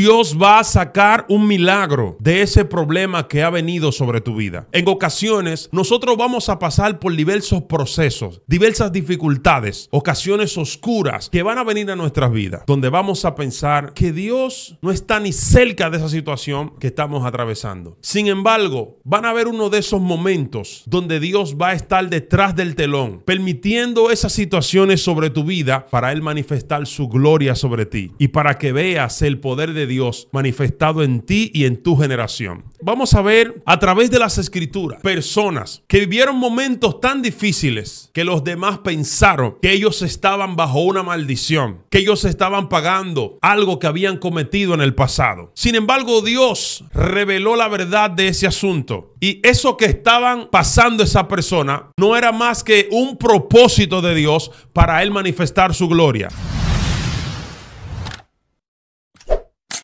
Dios va a sacar un milagro de ese problema que ha venido sobre tu vida. En ocasiones, nosotros vamos a pasar por diversos procesos, diversas dificultades, ocasiones oscuras que van a venir a nuestras vidas, donde vamos a pensar que Dios no está ni cerca de esa situación que estamos atravesando. Sin embargo, van a haber uno de esos momentos donde Dios va a estar detrás del telón, permitiendo esas situaciones sobre tu vida para Él manifestar su gloria sobre ti y para que veas el poder de Dios Dios manifestado en ti y en tu generación. Vamos a ver a través de las escrituras personas que vivieron momentos tan difíciles que los demás pensaron que ellos estaban bajo una maldición, que ellos estaban pagando algo que habían cometido en el pasado. Sin embargo, Dios reveló la verdad de ese asunto y eso que estaban pasando esa persona no era más que un propósito de Dios para él manifestar su gloria.